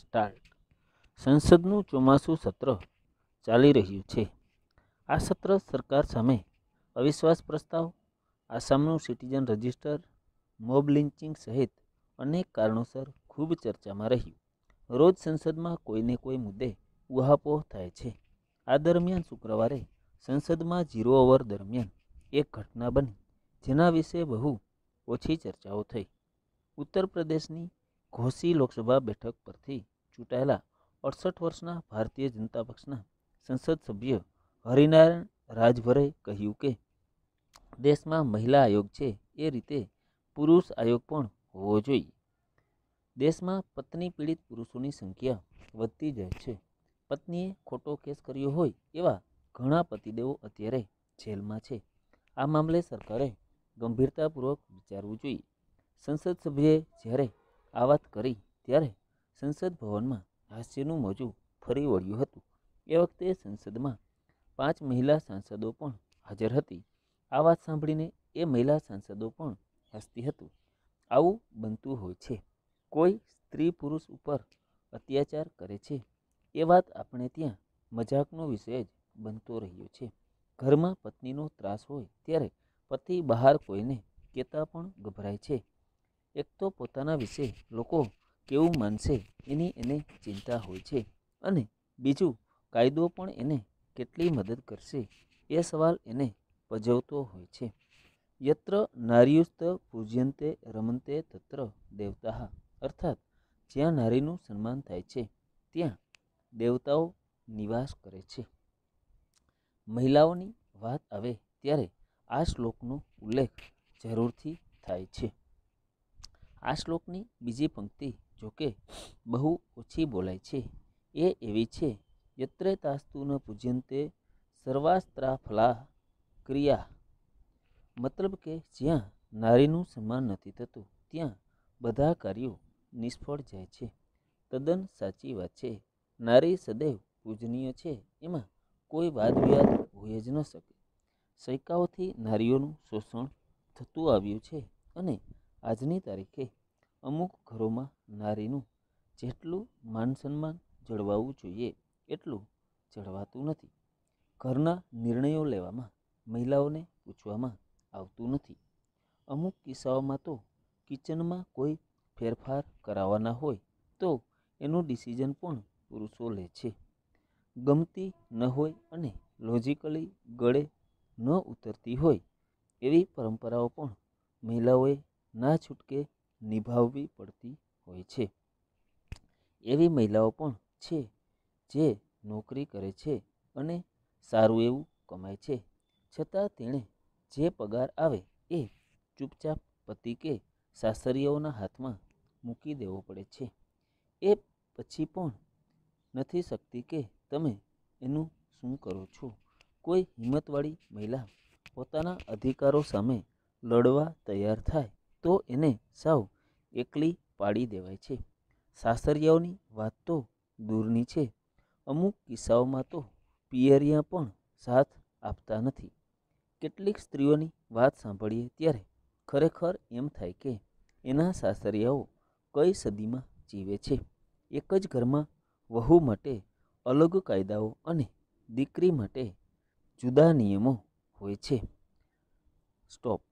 start સંસદનું ચોમાસું સત્ર ચાલી રહ્યું છે આ સત્ર સરકાર સામે અવિશ્વાસ પ્રસ્તાવ આસામનું સિટીઝન રજિસ્ટર મોબ લિન્ચિંગ સહિત અનેક કારણોસર ખૂબ ચર્ચામાં રહ્યું રોજ સંસદમાં કોઈને કોઈ મુદ્દે ઉહાપોહ થાય છે આ દરમિયાન શુક્રવારે સંસદમાં ઝીરો ઓવર દરમિયાન એક ઘટના બની જેના વિશે બહુ ઓછી ચર્ચાઓ થઈ ઉત્તર પ્રદેશની ઘોસી લોકસભા બેઠક પરથી ચૂંટાયેલા અડસઠ વર્ષના ભારતીય જનતા પક્ષના સંસદ સભ્ય હરિનારાયણ રાજભરે કહ્યું કે દેશમાં મહિલા આયોગ છે એ રીતે પુરુષ આયોગ પણ હોવો જોઈએ દેશમાં પત્ની પીડિત પુરુષોની સંખ્યા વધતી જાય છે પત્નીએ ખોટો કેસ કર્યો હોય એવા ઘણા પતિદેવો અત્યારે જેલમાં છે આ મામલે સરકારે ગંભીરતાપૂર્વક વિચારવું જોઈએ સંસદ સભ્યે જ્યારે આ વાત કરી ત્યારે સંસદ ભવનમાં હાસ્યનું મોજું ફરી વળ્યું હતું એ વખતે સંસદમાં પાંચ મહિલા સાંસદો પણ હાજર હતી આ વાત સાંભળીને એ મહિલા સાંસદો પણ હસતી હતું આવું બનતું હોય છે કોઈ સ્ત્રી પુરુષ ઉપર અત્યાચાર કરે છે એ વાત આપણે ત્યાં મજાકનો વિષય જ બનતો રહ્યો છે ઘરમાં પત્નીનો ત્રાસ હોય ત્યારે પતિ બહાર કોઈને કહેતા પણ ગભરાય છે એક તો પોતાના વિશે લોકો કેવું માનશે એની એને ચિંતા હોય છે અને બીજું કાયદો પણ એને કેટલી મદદ કરશે એ સવાલ એને પજવતો હોય છે યત્ર નારીયુસ્ત પૂજ્યંતે રમંતે તત્ર દેવતા અર્થાત જ્યાં નારીનું સન્માન થાય છે ત્યાં દેવતાઓ નિવાસ કરે છે મહિલાઓની વાત આવે ત્યારે આ શ્લોકનો ઉલ્લેખ જરૂરથી થાય છે આ શ્લોકની બીજી પંક્તિ જોકે બહુ ઓછી બોલાય છે એ એવી છે યત્રે તાસ્તુન પૂજ્યંતે સર્વાસ્ત્રા ફલા ક્રિયા મતલબ કે જ્યાં નારીનું સન્માન નથી થતું ત્યાં બધા કાર્યો નિષ્ફળ જાય છે તદ્દન સાચી વાત છે નારી સદૈવ પૂજનીય છે એમાં કોઈ વાદવિવાદ હોય જ ન શકે સૈકાઓથી નારીઓનું શોષણ થતું આવ્યું છે અને આજની તારીખે અમુક ઘરોમાં નારીનું જેટલું માન સન્માન જળવાવું જોઈએ એટલું જળવાતું નથી ઘરના નિર્ણયો લેવામાં મહિલાઓને પૂછવામાં આવતું નથી અમુક કિસ્સાઓમાં તો કિચનમાં કોઈ ફેરફાર કરાવવાના હોય તો એનું ડિસિઝન પણ પુરુષો લે છે ગમતી ન હોય અને લોજિકલી ગળે ન ઉતરતી હોય એવી પરંપરાઓ પણ મહિલાઓએ ના છૂટકે નિભાવવી પડતી હોય છે એવી મહિલાઓ પણ છે જે નોકરી કરે છે અને સારું એવું કમાય છે છતાં તેણે જે પગાર આવે એ ચૂપચાપ પતિ કે સાસરીઓના હાથમાં મૂકી દેવો પડે છે એ પછી પણ નથી શકતી કે તમે એનું શું કરો છો કોઈ હિંમતવાળી મહિલા પોતાના અધિકારો સામે લડવા તૈયાર થાય તો એને સાવ એકલી પાડી દેવાય છે સાસરિયાઓની વાત તો દૂરની છે અમુક કિસ્સાઓમાં તો પિયરિયા પણ સાથ આપતા નથી કેટલીક સ્ત્રીઓની વાત સાંભળીએ ત્યારે ખરેખર એમ થાય કે એના સાસરિયાઓ કઈ સદીમાં જીવે છે એક જ ઘરમાં વહુ માટે અલગ કાયદાઓ અને દીકરી માટે જુદા નિયમો હોય છે સ્ટોપ